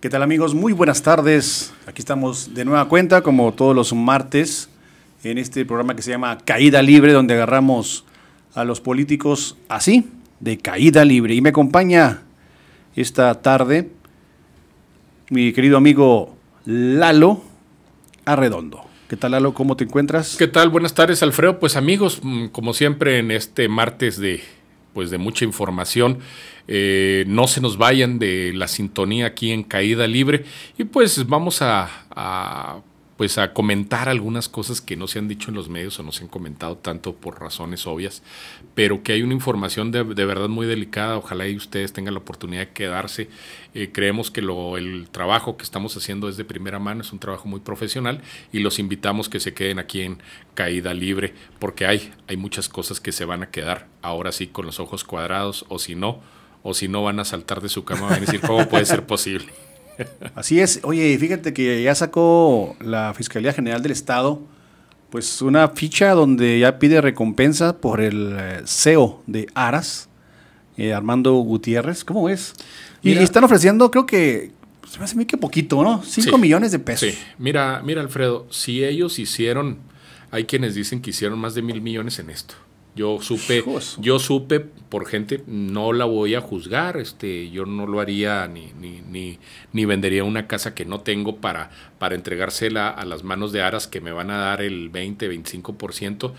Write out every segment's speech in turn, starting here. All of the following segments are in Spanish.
¿Qué tal amigos? Muy buenas tardes. Aquí estamos de nueva cuenta, como todos los martes, en este programa que se llama Caída Libre, donde agarramos a los políticos así, de caída libre. Y me acompaña esta tarde mi querido amigo Lalo Arredondo. ¿Qué tal, alo? ¿Cómo te encuentras? ¿Qué tal? Buenas tardes, Alfredo. Pues amigos, mm, como siempre en este martes de, pues, de mucha información, eh, no se nos vayan de la sintonía aquí en Caída Libre y pues vamos a pues a comentar algunas cosas que no se han dicho en los medios o no se han comentado tanto por razones obvias, pero que hay una información de, verdad muy delicada. Ojalá y ustedes tengan la oportunidad de quedarse. Eh, creemos que lo, el trabajo que estamos haciendo es de primera mano, es un trabajo muy profesional y los invitamos que se queden aquí en Caída Libre, porque hay, hay muchas cosas que se van a quedar ahora sí con los ojos cuadrados o si no, o si no van a saltar de su cama y van a decir, ¿cómo puede ser posible? Así es. Oye, fíjate que ya sacó la Fiscalía General del Estado pues una ficha donde ya pide recompensa por el eh, CEO de Aras, eh, Armando Gutiérrez. ¿Cómo es? Y, están ofreciendo, creo que, pues, se me hace que poquito, ¿no? 5 millones de pesos. Sí. Mira, mira, Alfredo, si ellos hicieron, hay quienes dicen que hicieron más de mil millones en esto. Yo supe, yo supe por gente, no la voy a juzgar, este, yo no lo haría ni, ni, ni, vendería una casa que no tengo para, para entregársela a las manos de aras que me van a dar el 20, 25%.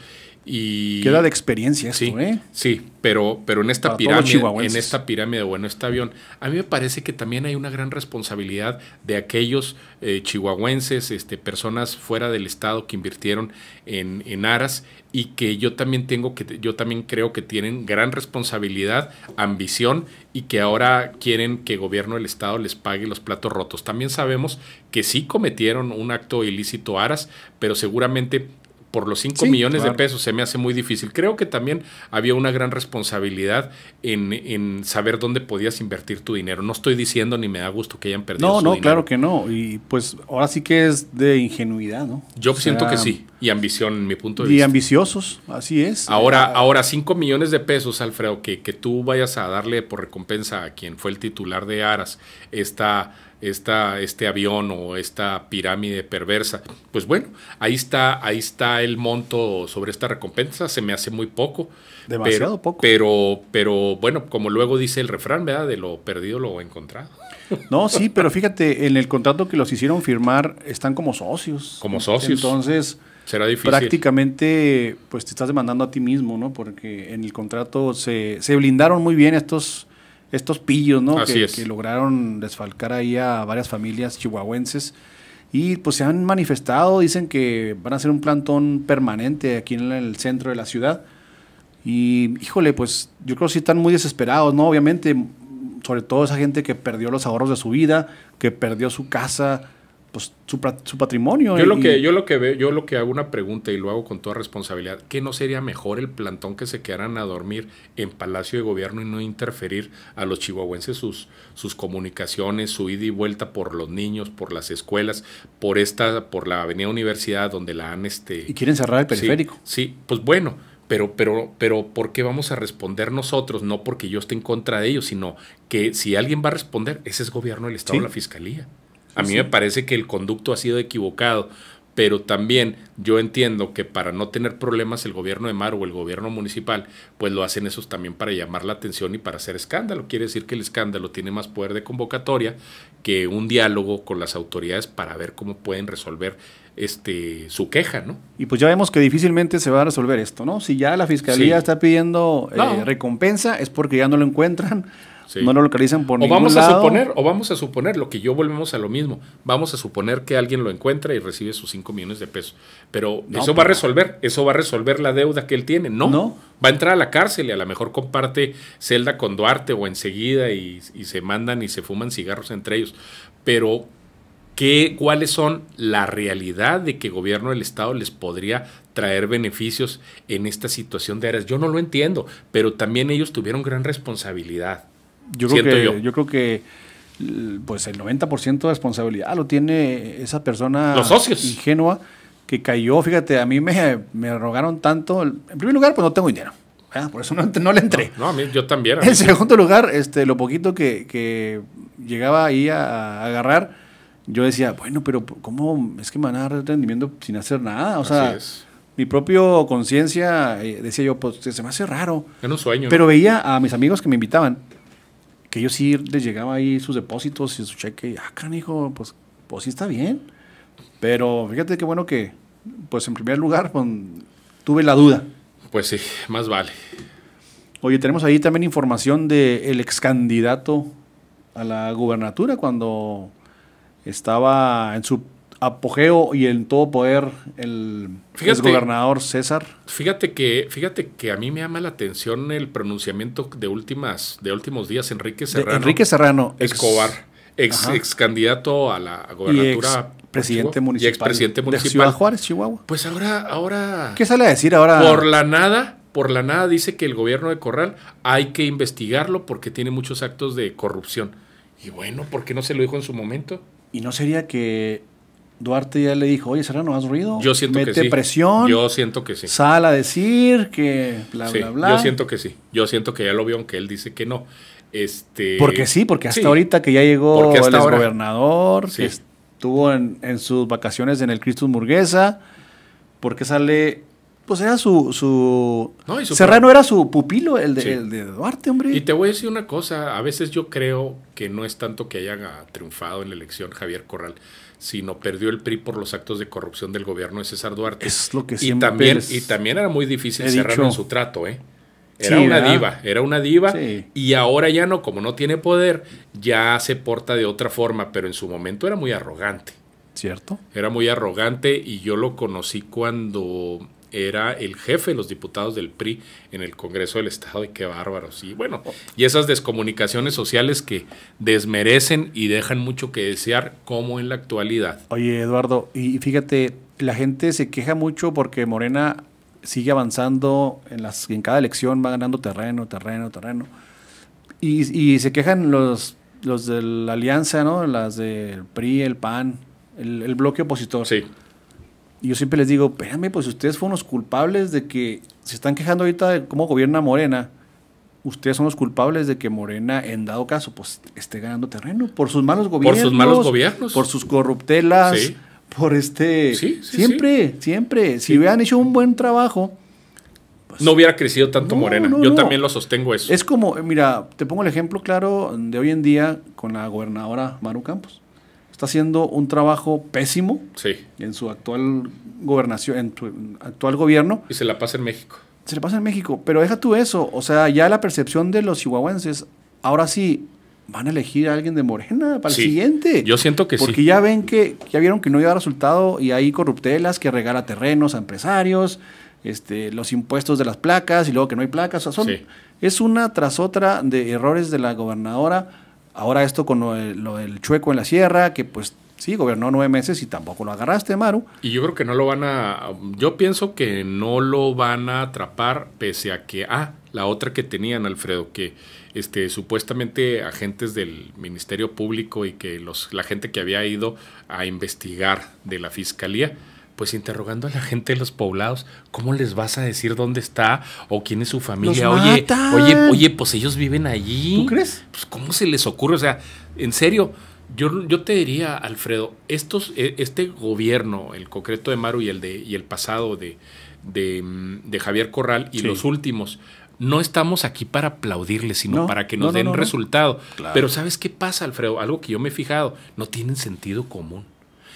Y, Queda de experiencia sí, ¿eh? Sí, pero, pero en, esta pirámide, en esta pirámide bueno este avión, a mí me parece que también hay una gran responsabilidad de aquellos eh, chihuahuenses, este, personas fuera del estado que invirtieron en, en, Aras y que yo también tengo que, yo también creo que tienen gran responsabilidad, ambición y que ahora quieren que el gobierno del estado les pague los platos rotos. También sabemos que sí cometieron un acto ilícito Aras, pero seguramente por los 5 millones de pesos se me hace muy difícil. Creo que también había una gran responsabilidad en, saber dónde podías invertir tu dinero. No estoy diciendo ni me da gusto que hayan perdido. No, no, claro que no. Y pues ahora sí que es de ingenuidad, ¿no? Yo siento que sí. Y ambición, en mi punto de vista. Y ambiciosos, así es. Ahora, ah, ahora 5 millones de pesos, Alfredo, que, que tú vayas a darle por recompensa a quien fue el titular de Aras esta esta, este avión o esta pirámide perversa. Pues bueno, ahí está, ahí está el monto sobre esta recompensa, se me hace muy poco. Demasiado poco. Pero, pero bueno, como luego dice el refrán, ¿verdad? De lo perdido lo encontrado. No, sí, pero fíjate, en el contrato que los hicieron firmar están como socios. Como socios. Entonces, será Prácticamente, pues te estás demandando a ti mismo, ¿no? Porque en el contrato se, se blindaron muy bien estos estos pillos, ¿no? Así que, que lograron desfalcar ahí a varias familias chihuahuenses. Y pues se han manifestado, dicen que van a hacer un plantón permanente aquí en el centro de la ciudad. Y híjole, pues yo creo que sí están muy desesperados, ¿no? Obviamente, sobre todo esa gente que perdió los ahorros de su vida, que perdió su casa, pues, su, patrimonio. Yo, lo que, yo lo que veo, yo lo que hago una pregunta y lo hago con toda responsabilidad, ¿qué no sería mejor el plantón que se quedaran a dormir en Palacio de Gobierno y no interferir a los chihuahuenses sus, sus comunicaciones, su ida y vuelta por los niños, por las escuelas, por esta, por la Avenida Universidad donde la han este. Y quieren cerrar el periférico. sí, pues bueno, pero, pero, pero ¿por qué vamos a responder nosotros? No porque yo esté en contra de ellos, sino que si alguien va a responder, ese es gobierno del Estado, la Fiscalía. A mí me parece que el conducto ha sido equivocado, pero también yo entiendo que para no tener problemas el gobierno de Mar o el gobierno municipal, pues lo hacen esos también para llamar la atención y para hacer escándalo. Quiere decir que el escándalo tiene más poder de convocatoria que un diálogo con las autoridades para ver cómo pueden resolver este, su queja, ¿no? Y pues ya vemos que difícilmente se va a resolver esto, ¿no? Si ya la fiscalía está pidiendo eh, recompensa, es porque ya no lo encuentran no lo localizan por o ningún vamos a suponer, o vamos a suponer, lo que yo volvemos a lo mismo. Vamos a suponer que alguien lo encuentra y recibe sus 5 millones de pesos. Pero eso va a resolver, eso va a resolver la deuda que él tiene. No, Va a entrar a la cárcel y a lo mejor comparte celda con Duarte o enseguida y, se mandan y se fuman cigarros entre ellos. Pero ¿Qué, cuáles son la realidad de que el gobierno del Estado les podría traer beneficios en esta situación de áreas. Yo no lo entiendo, pero también ellos tuvieron gran responsabilidad. Yo creo que, yo. creo que pues el 90% de responsabilidad lo tiene esa persona ingenua que cayó. Fíjate, a mí me, me rogaron tanto. En primer lugar, pues no tengo dinero. Por eso no, le entré. No, a mí, yo también. En segundo lugar, este, lo poquito que, llegaba ahí a, agarrar, yo decía, bueno, pero ¿cómo es que me van a dar rendimiento sin hacer nada? O sea, mi propio conciencia, eh, decía yo, pues se me hace raro. En un sueño. Pero veía a mis amigos que me invitaban que yo sí les llegaba ahí sus depósitos y su cheque, y ah, canijo, pues, pues sí está bien. Pero fíjate qué bueno que, pues en primer lugar, pues, tuve la duda. Pues sí, más vale. Oye, tenemos ahí también información del excandidato ex candidato a la gubernatura cuando estaba en su apogeo y en todo poder el gobernador César? Fíjate que, fíjate que a mí me llama la atención el pronunciamiento de últimas, de últimos días, Enrique Serrano. Enrique Serrano. Escobar, ex, ex, candidato a la gobernatura. presidente municipal. Y municipal. De Ciudad Juárez, Chihuahua. Pues ahora, ahora. ¿Qué sale a decir ahora? Por la nada por la nada dice que el gobierno de Corral hay que investigarlo porque tiene muchos actos de corrupción. Y bueno, ¿por qué no se lo dijo en su momento? ¿Y no sería que Duarte ya le dijo, oye Serrano, ¿has ruido? Yo siento Mete que sí. presión. Yo siento que a decir que bla, bla, bla. Yo siento que sí. Yo siento que ya lo vio, aunque él dice que no. Este, porque sí, porque hasta ahorita que ya llegó el gobernador, estuvo en, sus vacaciones en el Cristus Murguesa, porque sale... Pues era su... su, Serrano era su pupilo, el de, el de Duarte, hombre. Y te voy a decir una cosa, a veces yo creo que no es tanto que hayan triunfado en la elección Javier Corral sino perdió el PRI por los actos de corrupción del gobierno de César Duarte. Es lo que y también, y también era muy difícil cerrarlo en su trato, ¿eh? Era una diva, era una diva y ahora ya no, como no tiene poder, ya se porta de otra forma, pero en su momento era muy arrogante. ¿Cierto? Era muy arrogante y yo lo conocí cuando era el jefe de los diputados del PRI en el Congreso del Estado y qué bárbaros. Y bueno, oh. y esas descomunicaciones sociales que desmerecen y dejan mucho que desear como en la actualidad. Oye, Eduardo, y fíjate, la gente se queja mucho porque Morena sigue avanzando en las en cada elección va ganando terreno, terreno, terreno. Y, y se quejan los los de la alianza, ¿no? Las del PRI, el PAN, el bloque opositor. Sí y yo siempre les digo, espérame, pues ustedes fueron los culpables de que se están quejando ahorita de cómo gobierna Morena. Ustedes son los culpables de que Morena, en dado caso, pues esté ganando terreno por sus malos gobiernos. Por sus malos gobiernos. Por sus corruptelas. Por este. Sí, sí, siempre, siempre. Si hubieran hecho un buen trabajo. Pues no hubiera crecido tanto Morena. Yo también lo sostengo eso. Es como, mira, te pongo el ejemplo claro de hoy en día con la gobernadora Maru Campos está haciendo un trabajo pésimo en su actual gobernación, en su actual gobierno. Y se la pasa en México. Se la pasa en México, pero deja tú eso, o sea, ya la percepción de los chihuahuenses, ahora sí, van a elegir a alguien de Morena para el siguiente. Yo siento que sí. Porque ya ven que, ya vieron que no iba a resultado y hay corruptelas que regala terrenos a empresarios, este, los impuestos de las placas y luego que no hay placas. Es una tras otra de errores de la gobernadora Ahora esto con lo, del chueco en la sierra, que pues sí, gobernó nueve meses y tampoco lo agarraste, Maru. Y yo creo que no lo van a. Yo pienso que no lo van a atrapar, pese a que. Ah, la otra que tenían, Alfredo, que este, supuestamente agentes del Ministerio Público y que los, la gente que había ido a investigar de la Fiscalía pues interrogando a la gente de los poblados, ¿cómo les vas a decir dónde está o quién es su familia? oye, oye, oye, pues ellos viven allí. ¿Tú crees? Pues cómo se les ocurre, o sea, en serio, yo, yo te diría, Alfredo, estos, e, este gobierno, el concreto de Maru y el de y el pasado de, de, mm, Javier Corral y los últimos, no estamos aquí para aplaudirles, sino para que nos den resultado. Pero ¿sabes qué pasa, Alfredo? Algo que yo me he fijado, no tienen sentido común.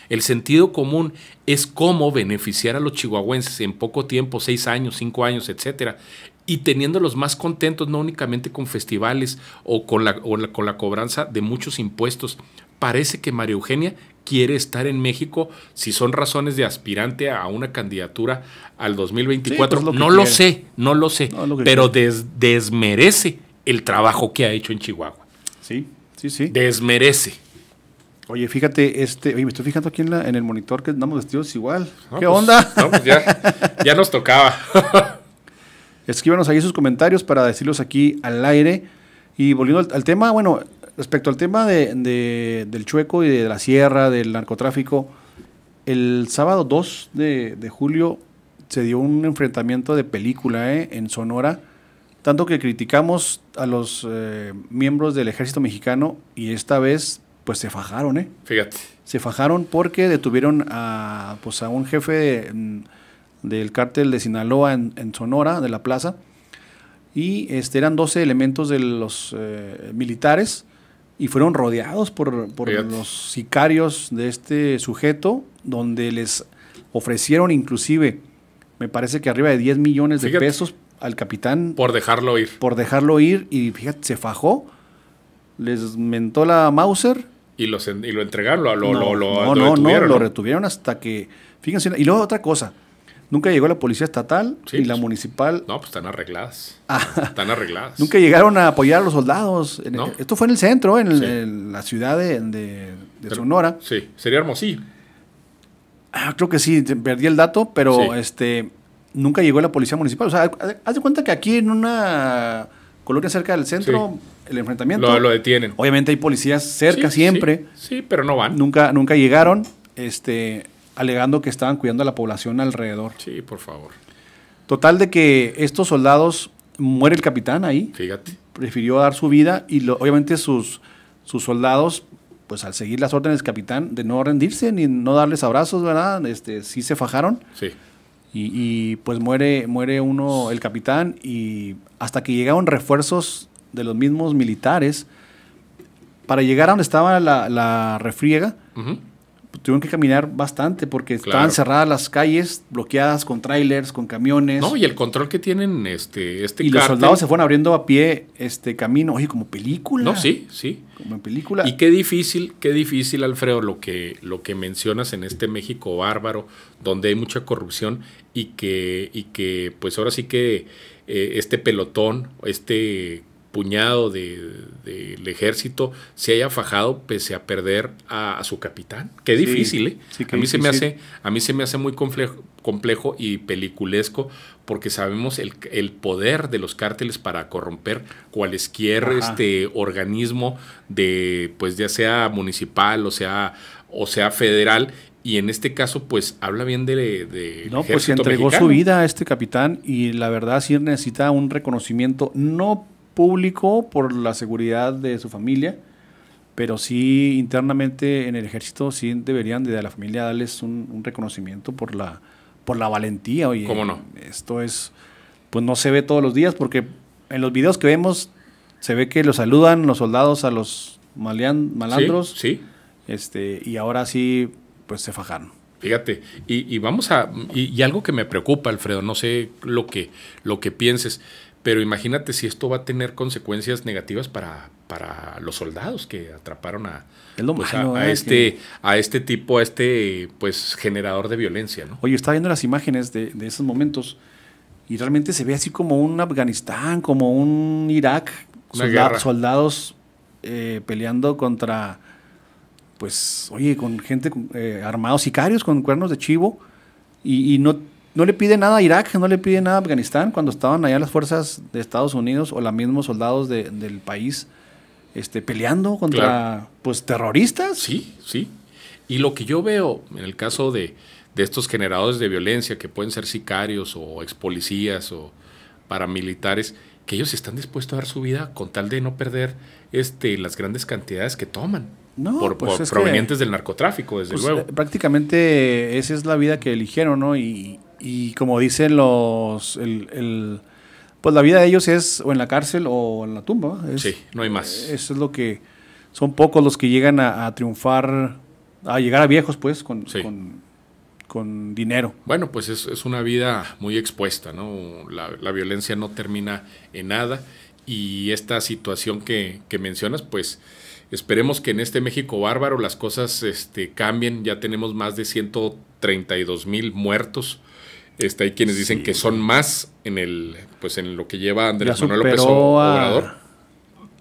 El sentido común es cómo beneficiar a los chihuahuenses en poco tiempo, seis años, cinco años, etcétera, y teniéndolos más contentos, no únicamente con festivales o con la, con la cobranza de muchos impuestos. Parece que María Eugenia quiere estar en México si son razones de aspirante a una candidatura al 2024. Pues, no, lo sé, no lo sé, pero desmerece el trabajo que ha hecho en Chihuahua. Sí, sí, sí. Desmerece. Oye, fíjate, este, oye, me estoy fijando aquí en, el monitor que andamos vestidos igual. ¿Qué pues, onda? Pues, ya, nos tocaba. Escríbanos ahí sus comentarios para decirlos aquí al aire. Y volviendo al, tema, bueno, respecto al tema de, del chueco y de la sierra, del narcotráfico, el sábado 2 de, julio se dio un enfrentamiento de película eh, en Sonora, tanto que criticamos a los eh, miembros del ejército mexicano y esta vez pues se fajaron, ¿eh? Fíjate. Se fajaron porque detuvieron a, pues, a un jefe mm, del cártel de Sinaloa en, Sonora, de la plaza, y este, eran 12 elementos de los eh, militares y fueron rodeados por, los sicarios de este sujeto, donde les ofrecieron inclusive, me parece que arriba de 10 millones de pesos al capitán. Por dejarlo ir. Por dejarlo ir y fíjate, se fajó, les mentó la Mauser y, lo entregaron, lo, no, lo, no, No, lo retuvieron hasta que, fíjense, y luego otra cosa, Nunca llegó la policía estatal y la pues, municipal. No, pues están arregladas. Ah. están arregladas. Nunca llegaron a apoyar a los soldados. Esto fue en el centro, en, la ciudad de, Sonora. Sí, sería Hermosillo. Ah, creo que sí, perdí el dato, pero este nunca llegó la policía municipal. O sea, haz de cuenta que aquí en una Coloquen cerca del centro, el enfrentamiento. Lo, lo, detienen. Obviamente hay policías cerca siempre. Sí, pero no van. Nunca, nunca llegaron, este, alegando que estaban cuidando a la población alrededor. Sí, por favor. Total de que estos soldados, muere el capitán ahí. Fíjate. Prefirió dar su vida y obviamente sus, sus soldados, pues al seguir las órdenes del capitán de no rendirse ni no darles abrazos, ¿verdad? Este, sí se fajaron. Sí. Y, pues muere, muere uno, el capitán, y hasta que llegaron refuerzos de los mismos militares, para llegar a donde estaba la, refriega, tuvieron que caminar bastante porque estaban cerradas las calles, bloqueadas con trailers, con camiones. No, y el control que tienen este este Y los soldados se fueron abriendo a pie este camino, oye, como película. No, sí, sí. Como película. Y qué difícil, qué difícil, Alfredo, lo que lo que mencionas en este México bárbaro, donde hay mucha corrupción y que y que pues ahora sí que eh, este pelotón, este puñado del de, ejército se haya fajado pese a perder a, su capitán. Qué difícil, ¿eh? a, mí Se me hace, a mí se me hace muy complejo, y peliculesco porque sabemos el, el, poder de los cárteles para corromper cualquier este, organismo de, pues ya sea municipal o sea, o sea federal y en este caso, pues habla bien de. no, pues entregó su vida a este capitán y la verdad sí necesita un reconocimiento, no público por la seguridad de su familia, pero sí internamente en el ejército sí deberían de la familia darles un, reconocimiento por la, por la valentía. Oye, ¿Cómo no? Esto es, pues no se ve todos los días porque en los videos que vemos se ve que los saludan los soldados a los malandros. Sí, Este, y ahora sí, pues se fajaron. Fíjate, y, vamos a. Y, algo que me preocupa, Alfredo, no sé lo que, lo que pienses, pero imagínate si esto va a tener consecuencias negativas para, los soldados que atraparon a, pues, ¿eh? este, a este tipo, a este pues generador de violencia. ¿no? Oye, estaba viendo las imágenes de, esos momentos y realmente se ve así como un Afganistán, como un Irak, soldados eh, peleando contra, pues, oye, con gente eh, armados, sicarios con cuernos de chivo y, y no no le pide nada a Irak, no le pide nada a Afganistán, cuando estaban allá las fuerzas de Estados Unidos o los mismos soldados del país este, peleando contra pues terroristas. Sí, sí. Y lo que yo veo en el caso de, estos generadores de violencia, que pueden ser sicarios o expolicías o paramilitares, que ellos están dispuestos a dar su vida con tal de no perder este, las grandes cantidades que toman. No, por, pues provenientes del narcotráfico, desde pues, luego. Eh, prácticamente esa es la vida que eligieron, ¿no? Y, y como dicen los... El, pues la vida de ellos es o en la cárcel o en la tumba. sí, no hay más. Eso es lo que... Son pocos los que llegan a, triunfar, a llegar a viejos, pues, con, con dinero. Bueno, pues es, es, una vida muy expuesta, ¿no? La, violencia no termina en nada y esta situación que, que, mencionas, pues esperemos que en este México bárbaro las cosas este, cambien. Ya tenemos más de 132 mil muertos este, hay quienes dicen que son más en el pues en lo que lleva Andrés Manuel López Obrador.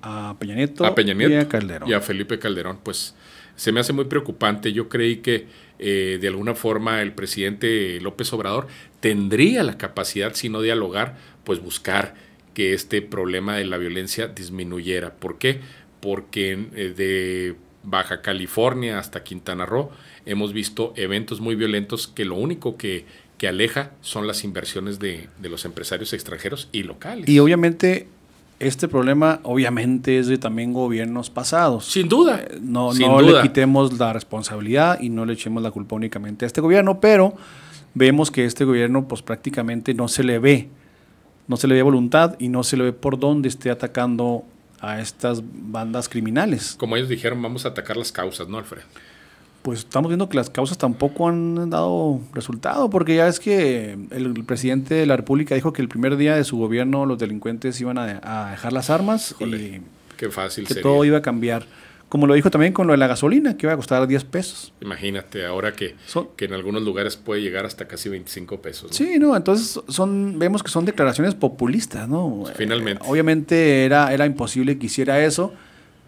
A, Peña Nieto, a y a Calderón. Y a Felipe Calderón. Pues se me hace muy preocupante. Yo creí que eh, de alguna forma el presidente López Obrador tendría la capacidad, si no dialogar, pues buscar que este problema de la violencia disminuyera. ¿Por qué? Porque eh, de Baja California hasta Quintana Roo hemos visto eventos muy violentos que lo único que que aleja son las inversiones de, los empresarios extranjeros y locales. Y obviamente este problema obviamente es de también gobiernos pasados. Sin duda. Eh, no, no le quitemos la responsabilidad y no le echemos la culpa únicamente a este gobierno, pero vemos que este gobierno pues prácticamente no se le ve, no se le ve voluntad y no se le ve por dónde esté atacando a estas bandas criminales. Como ellos dijeron, vamos a atacar las causas, ¿no, Alfred pues estamos viendo que las causas tampoco han dado resultado, porque ya es que el presidente de la República dijo que el primer día de su gobierno los delincuentes iban a, dejar las armas y que todo iba a cambiar. Como lo dijo también con lo de la gasolina, que iba a costar 10 pesos. Imagínate, ahora que, que en algunos lugares puede llegar hasta casi 25 pesos. Sí, no, entonces son, vemos que son declaraciones populistas, ¿no? Pues, finalmente. Eh, obviamente era, era imposible que hiciera eso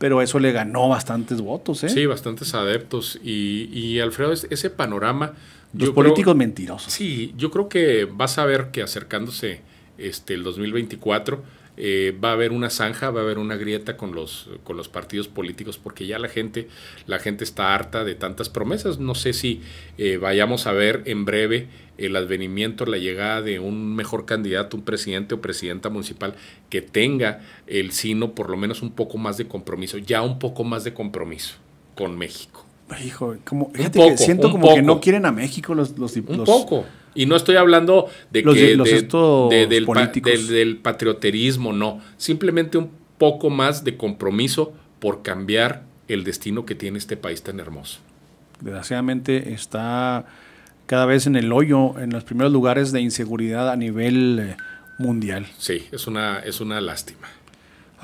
pero eso le ganó bastantes votos. ¿eh? Sí, bastantes adeptos. Y, y Alfredo, ese panorama... Los políticos mentirosos. Sí, yo creo que vas a ver que acercándose este, el 2024 eh, va a haber una zanja, va a haber una grieta con los, con los partidos políticos, porque ya la gente, la gente está harta de tantas promesas. No sé si eh, vayamos a ver en breve el advenimiento, la llegada de un mejor candidato, un presidente o presidenta municipal que tenga el sino por lo menos un poco más de compromiso, ya un poco más de compromiso con México. Hijo, como, fíjate que siento como que no quieren a México los... los, poco. Y no estoy hablando de que... de, del, del patrioterismo, no. Simplemente un poco más de compromiso por cambiar el destino que tiene este país tan hermoso. Desgraciadamente está cada vez en el hoyo, en los primeros lugares de inseguridad a nivel eh, mundial. Sí, es una, es una lástima.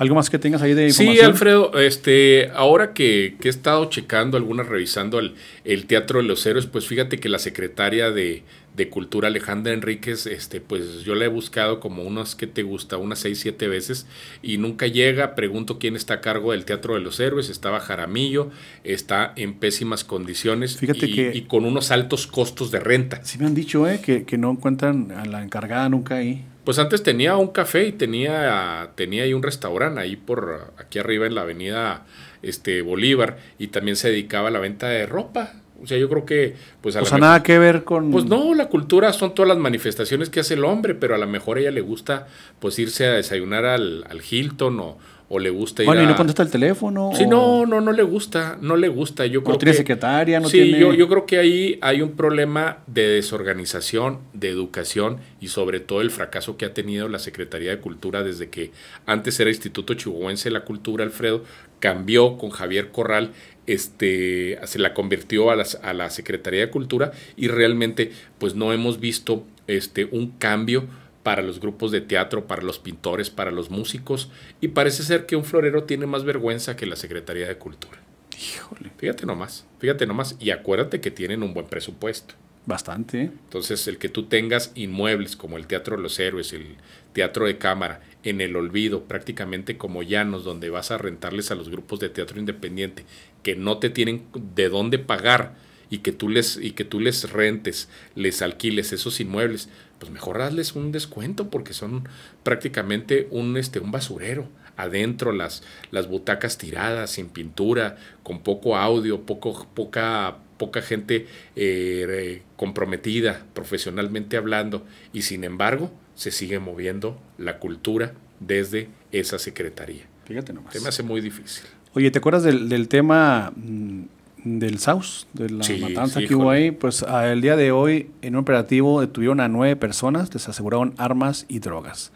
¿Algo más que tengas ahí de información? Sí, Alfredo, este, ahora que, he estado checando algunas, revisando el, Teatro de los Héroes, pues fíjate que la secretaria de, Cultura, Alejandra Enríquez, este, pues yo la he buscado como unas que te gusta, unas seis, siete veces, y nunca llega. Pregunto quién está a cargo del Teatro de los Héroes. Estaba Jaramillo, está en pésimas condiciones y, con unos altos costos de renta. Sí me han dicho, eh, que, que no encuentran a la encargada nunca ahí. Pues antes tenía un café y tenía, tenía ahí un restaurante ahí por aquí arriba en la avenida este, Bolívar y también se dedicaba a la venta de ropa. O sea, yo creo que... Pues nada que ver con... Pues no, la cultura son todas las manifestaciones que hace el hombre, pero a lo mejor a ella le gusta pues irse a desayunar al, al Hilton o, o le gusta ir Bueno, y no contesta el teléfono. Sí, no, no, no le gusta, no le gusta. Yo creo no tiene secretaria, no sí, tiene... yo, yo creo que ahí hay un problema de desorganización, de educación y sobre todo el fracaso que ha tenido la Secretaría de Cultura desde que antes era Instituto Chihuahuense de la Cultura, Alfredo, cambió con Javier Corral, este, se la convirtió a, a la Secretaría de Cultura y realmente pues no hemos visto este, un cambio para los grupos de teatro, para los pintores, para los músicos, y parece ser que un florero tiene más vergüenza que la Secretaría de Cultura. Híjole. Fíjate nomás, fíjate nomás, y acuérdate que tienen un buen presupuesto. Bastante. ¿eh? Entonces, el que tú tengas inmuebles como el Teatro de los Héroes, el Teatro de Cámara, en el olvido, prácticamente como llanos, donde vas a rentarles a los grupos de teatro independiente, que no te tienen de dónde pagar y que tú les, y que tú les rentes, les alquiles esos inmuebles, pues mejor hazles un descuento porque son prácticamente un, este, un basurero. Adentro las, las butacas tiradas, sin pintura, con poco audio, poco, poca poca gente eh, comprometida profesionalmente hablando y sin embargo se sigue moviendo la cultura desde esa secretaría. Fíjate nomás. Se me hace muy difícil. Oye, ¿te acuerdas del, del tema mm, del SAUS, de la matanza que hubo ahí, pues al día de hoy en un operativo detuvieron a nueve personas, les aseguraron armas y drogas.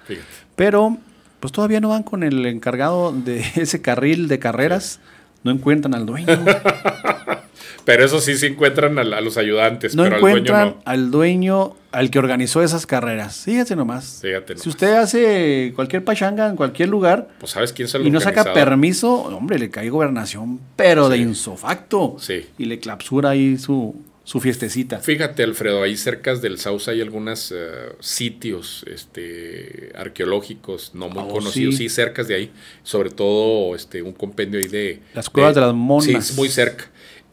Pero pues todavía no van con el encargado de ese carril de carreras, no encuentran al dueño. Pero eso sí, se encuentran a, los ayudantes, no pero encuentran al dueño Al dueño, al que organizó esas carreras. Fíjate nomás. Si usted hace cualquier pachanga en cualquier lugar. Pues sabes quién Y no saca permiso, hombre, le cae gobernación, pero de insofacto. Sí. Y le clausura ahí su, su fiestecita. Fíjate, Alfredo, ahí cerca del Sauce hay algunos eh, sitios este, arqueológicos no muy oh, conocidos, sí. cerca de ahí, sobre todo este, un compendio ahí de... Las cuevas de, las monas. Sí, muy cerca.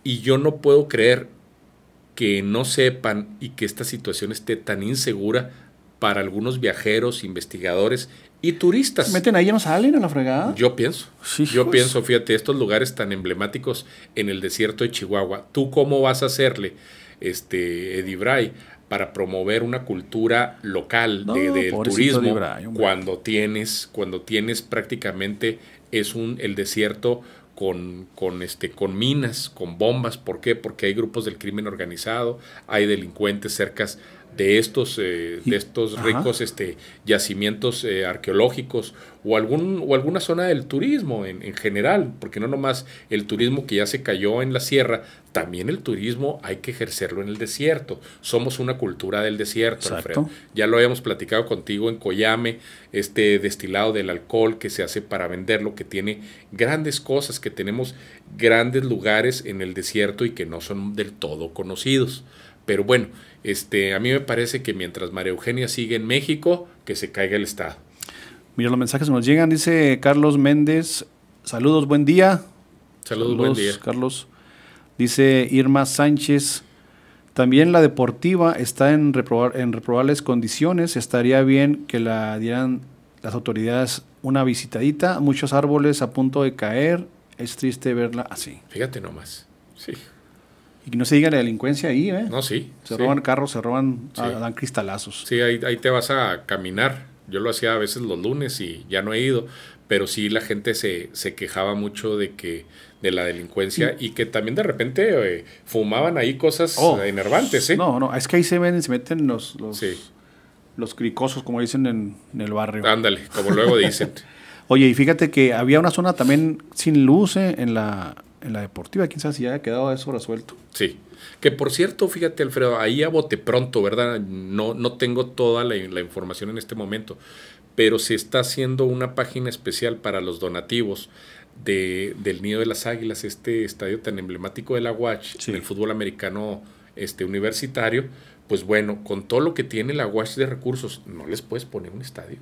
Y yo no puedo creer que no sepan y que esta situación esté tan insegura para algunos viajeros, investigadores y turistas. meten ahí y no salen a la fregada? Yo pienso. yo pienso, fíjate, estos lugares tan emblemáticos en el desierto de Chihuahua, ¿tú cómo vas a hacerle, este, Bray, para promover una cultura local de, turismo cuando tienes, cuando tienes prácticamente es un el desierto con, con, este, con minas, con bombas. ¿Por qué? Porque hay grupos del crimen organizado, hay delincuentes cercas de estos, eh, de estos ricos este, yacimientos eh, arqueológicos o, algún, o alguna zona del turismo en, general, porque no nomás el turismo que ya se cayó en la sierra, también el turismo hay que ejercerlo en el desierto. Somos una cultura del desierto, Alfredo. Ya lo habíamos platicado contigo en Coyame, este destilado del alcohol que se hace para venderlo, que tiene grandes cosas, que tenemos grandes lugares en el desierto y que no son del todo conocidos. Pero bueno, este, a mí me parece que mientras María Eugenia sigue en México, que se caiga el Estado. Mira los mensajes que nos llegan, dice Carlos Méndez, saludos, buen día. Saludos, buen día. Carlos. Dice Irma Sánchez, también la deportiva está en, en reprobables condiciones, estaría bien que la dieran las autoridades una visitadita, muchos árboles a punto de caer, es triste verla así. Fíjate nomás. Sí. Y no se diga la delincuencia ahí, ¿eh? No, sí. Se roban carros, se roban, ah, dan cristalazos. Sí, ahí, te vas a caminar. Yo lo hacía a veces los lunes y ya no he ido, pero sí la gente se, quejaba mucho de que de la delincuencia y, que también de repente eh, fumaban ahí cosas oh. eh, enervantes, ¿eh? No, no, es que ahí se ven, se meten los los, los cricosos, como dicen en, el barrio. Ándale, como luego dicen. Oye, y fíjate que había una zona también sin luz eh, en la en la deportiva. quizás ya si haya quedado eso resuelto. Sí. Que por cierto, fíjate, Alfredo, ahí a bote pronto, ¿verdad? No, no tengo toda la, información en este momento, pero se está haciendo una página especial para los donativos. De, del Nido de las Águilas, este estadio tan emblemático de la Watch, sí. el fútbol americano este, universitario, pues bueno, con todo lo que tiene la WASH de recursos, ¿no les puedes poner un estadio?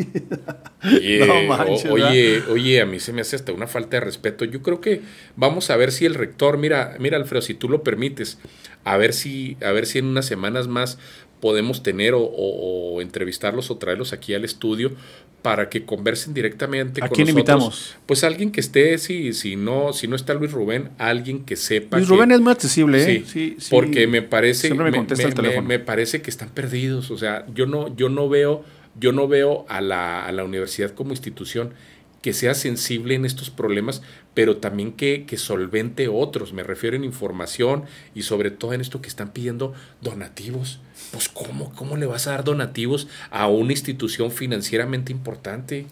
Oye, no oye, a mí se me hace hasta una falta de respeto. Yo creo que vamos a ver si el rector, mira, mira Alfredo, si tú lo permites, a ver si, a ver si en unas semanas más podemos tener o entrevistarlos o traerlos aquí al estudio para que conversen directamente ¿A quién invitamos? Pues alguien que esté, si, si no, si no está Luis Rubén, alguien que sepa. Luis Rubén es más accesible, ¿eh? Sí, sí, porque me parece, me, me, parece que están perdidos. O sea, yo no, yo no veo, yo no veo a la, a la universidad como institución que sea sensible en estos problemas, pero también que, que, solvente otros. Me refiero en información y sobre todo en esto que están pidiendo donativos. Pues ¿cómo? ¿Cómo le vas a dar donativos a una institución financieramente importante?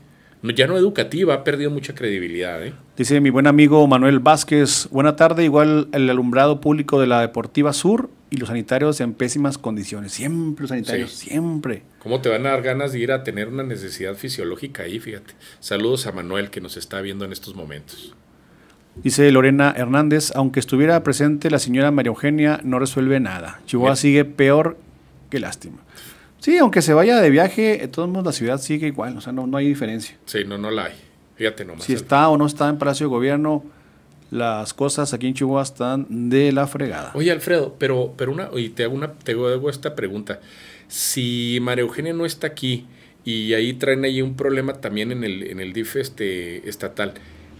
Ya no educativa, ha perdido mucha credibilidad. ¿eh? Dice mi buen amigo Manuel Vázquez, buena tarde, igual el alumbrado público de la Deportiva Sur y los sanitarios en pésimas condiciones. Siempre los sanitarios, siempre. ¿Cómo te van a dar ganas de ir a tener una necesidad fisiológica ahí? Fíjate. Saludos a Manuel que nos está viendo en estos momentos. Dice Lorena Hernández, aunque estuviera presente la señora María Eugenia, no resuelve nada. Chihuahua sigue peor que lástima. Sí, aunque se vaya de viaje, de todos modos la ciudad sigue igual, o sea, no, no hay diferencia. Sí, no, no la hay. Fíjate nomás. Si está o no está en Palacio de Gobierno, las cosas aquí en Chihuahua están de la fregada. Oye, Alfredo, pero, pero una, y te hago una, te hago esta pregunta. Si María Eugenia no está aquí y ahí traen ahí un problema también en el, en el DIF este, estatal,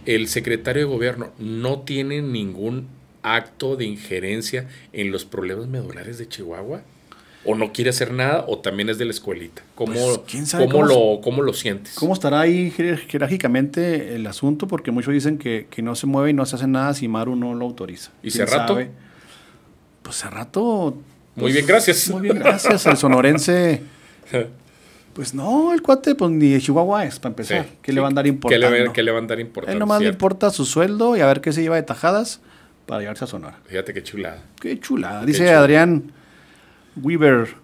el secretario de gobierno no tiene ningún acto de injerencia en los problemas medulares de Chihuahua o no quiere hacer nada o también es de la escuelita. ¿Cómo, pues, cómo, lo, cómo lo sientes? ¿Cómo estará ahí jerárquicamente el asunto? Porque muchos dicen que, no se mueve y no se hace nada si Maru no lo autoriza. ¿Y Cerrato? Sabe? Pues Cerrato... rato muy pues, bien, gracias. Muy bien, gracias. al sonorense... Pues no, el cuate pues ni de Chihuahua es, para empezar. ¿Qué le van a dar importancia? ¿Qué le, a dar importancia? Él nomás le importa su sueldo y a ver qué se lleva de tajadas para llevarse a Sonora. Fíjate qué chulada. Qué chulada. Dice Adrián... Weaver.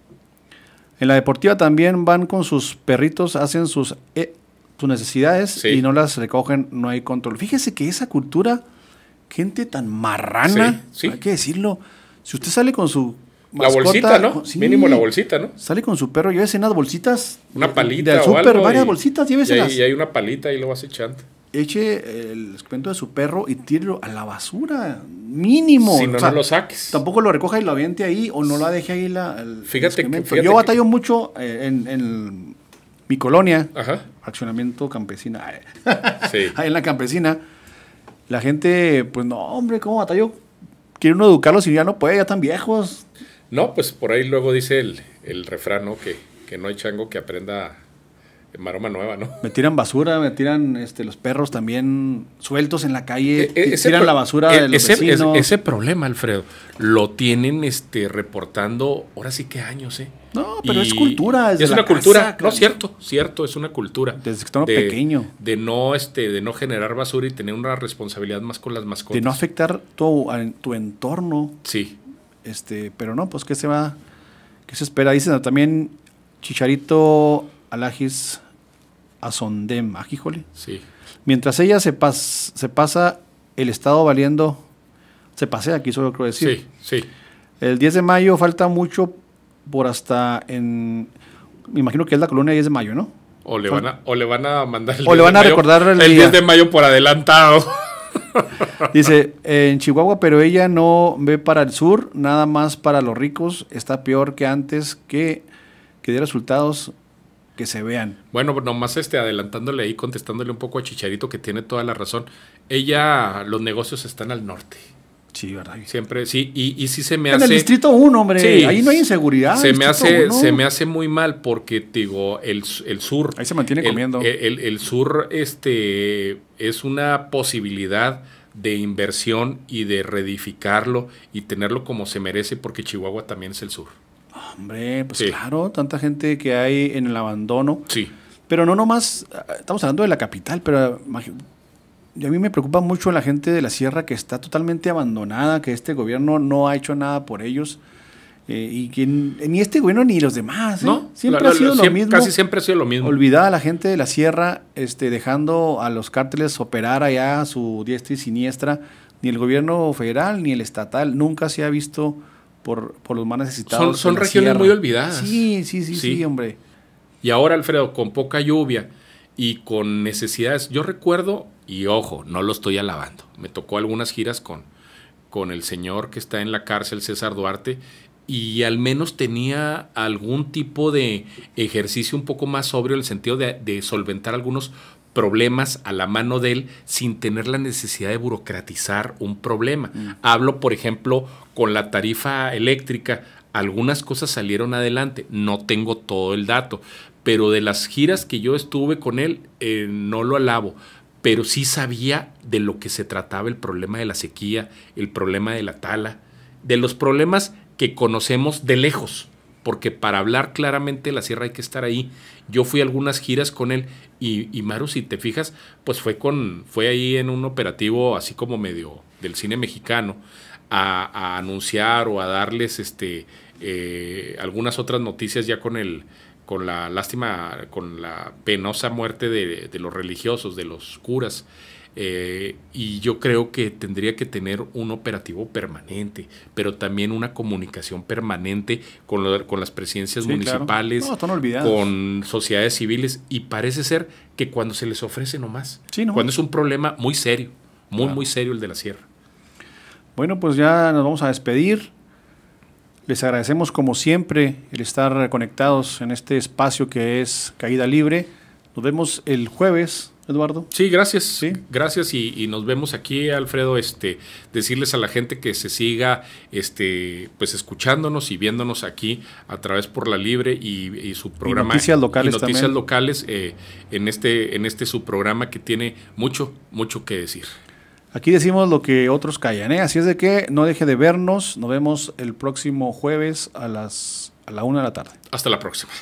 En la deportiva también van con sus perritos, hacen sus, eh, sus necesidades y no las recogen, no hay control. Fíjese que esa cultura, gente tan marrana, hay que decirlo, si usted sale con su la bolsita, ¿no? Mínimo la bolsita, ¿no? Sale con su perro, llévese unas bolsitas. Una palita. de super, varias bolsitas, lléveselas. Y, hay, y hay una palita y lo vas echando eche el excremento de su perro y tírelo a la basura, mínimo. Si no, no lo saques. Tampoco lo recoja y lo aviente ahí o no la deje ahí la, fíjate, que, Yo batallo mucho eh, en, mi colonia, accionamiento campesina, eh, ahí en la campesina. La gente, pues no, hombre, ¿cómo batallo? Quiere uno educarlos y ya no puede, ya están viejos. No, pues por ahí luego dice el, el refrán, Que, que no hay chango que aprenda maroma nueva, ¿no? Me tiran basura, me tiran este, los perros también sueltos en la calle, e-, e-, tiran la basura e-, de los ese, Ese, problema, Alfredo, lo tienen este, reportando ahora sí que años, ¿eh? No, pero es cultura. Es, una cultura. no, cierto, cierto, es una cultura. Desde que estamos pequeños. pequeño. De no, este, de no generar basura y tener una responsabilidad más con las mascotas. De no afectar tu, tu entorno. Sí. Este, pero no, pues, ¿qué se va? ¿Qué se espera? Dicen también Chicharito Alajis a Sondem, Sí. Mientras ella se, se pasa el Estado valiendo, se pasea, aquí solo creo decir. Sí, sí. El 10 de mayo falta mucho por hasta en, me imagino que es la colonia 10 de mayo, ¿no? O le, van a, o le van a mandar el, 10, le van a mayo, recordar el, 10 de mayo por adelantado. Dice, en Chihuahua, pero ella no ve para el sur, nada más para los ricos, está peor que antes que, que dé resultados que se vean. Bueno, pues nomás este, adelantándole ahí, contestándole un poco a Chicharito, que tiene toda la razón. Ella, los negocios están al norte. Sí, ¿verdad? Siempre, sí, y, y sí se me hace... En el Distrito 1, hombre, sí, ahí no hay inseguridad. Se me, hace, se me hace muy mal porque, digo, el, el sur... Ahí se mantiene comiendo. El, el, sur este, es una posibilidad de inversión y de reedificarlo y tenerlo como se merece porque Chihuahua también es el sur. Hombre, pues claro, tanta gente que hay en el abandono. Sí. Pero no nomás, estamos hablando de la capital, pero a mí me preocupa mucho la gente de la sierra que está totalmente abandonada, que este gobierno no ha hecho nada por ellos. Eh, y que ni este gobierno ni los demás. ¿eh? No, siempre ha sido lo mismo. Casi siempre ha sido lo mismo. Olvidada a la gente de la sierra, este, dejando a los cárteles operar allá a su diestra y siniestra. Ni el gobierno federal ni el estatal nunca se ha visto por, por los más necesitados. Son, son regiones muy olvidadas. Sí, sí, sí, sí, hombre. Y ahora, Alfredo, con poca lluvia y con necesidades, yo recuerdo, y ojo, no lo estoy alabando, me tocó algunas giras con, con el señor que está en la cárcel, César Duarte, y al menos tenía algún tipo de ejercicio un poco más sobrio en el sentido de, de solventar algunos problemas a la mano de él sin tener la necesidad de burocratizar un problema. Mm. Hablo, por ejemplo, con la tarifa eléctrica. Algunas cosas salieron adelante, no tengo todo el dato, pero de las giras que yo estuve con él, eh, no lo alabo, pero sí sabía de lo que se trataba el problema de la sequía, el problema de la tala, de los problemas que conocemos de lejos porque para hablar claramente de la sierra hay que estar ahí. Yo fui a algunas giras con él y, Maru, si te fijas, pues fue con fue ahí en un operativo así como medio del cine mexicano a, anunciar o a darles este eh, algunas otras noticias ya con el con la lástima, con la penosa muerte de, de los religiosos, de los curas. Eh, y yo creo que tendría que tener un operativo permanente, pero también una comunicación permanente con, con las presidencias municipales, con sociedades civiles, y parece ser que cuando se les ofrece nomás, más, cuando es un problema muy serio, muy, muy serio el de la sierra. Bueno, pues ya nos vamos a despedir. Les agradecemos como siempre el estar conectados en este espacio que es Caída Libre. Nos vemos el jueves Eduardo. Sí, gracias. ¿Sí? Gracias y, nos vemos aquí, Alfredo. Este, decirles a la gente que se siga, este, pues escuchándonos y viéndonos aquí a través por la libre y, su programa. Y noticias locales. noticias eh, locales en este, en este su programa que tiene mucho, mucho que decir. Aquí decimos lo que otros callan, ¿eh? Así es de que no deje de vernos. Nos vemos el próximo jueves a las a la una de la tarde. Hasta la próxima.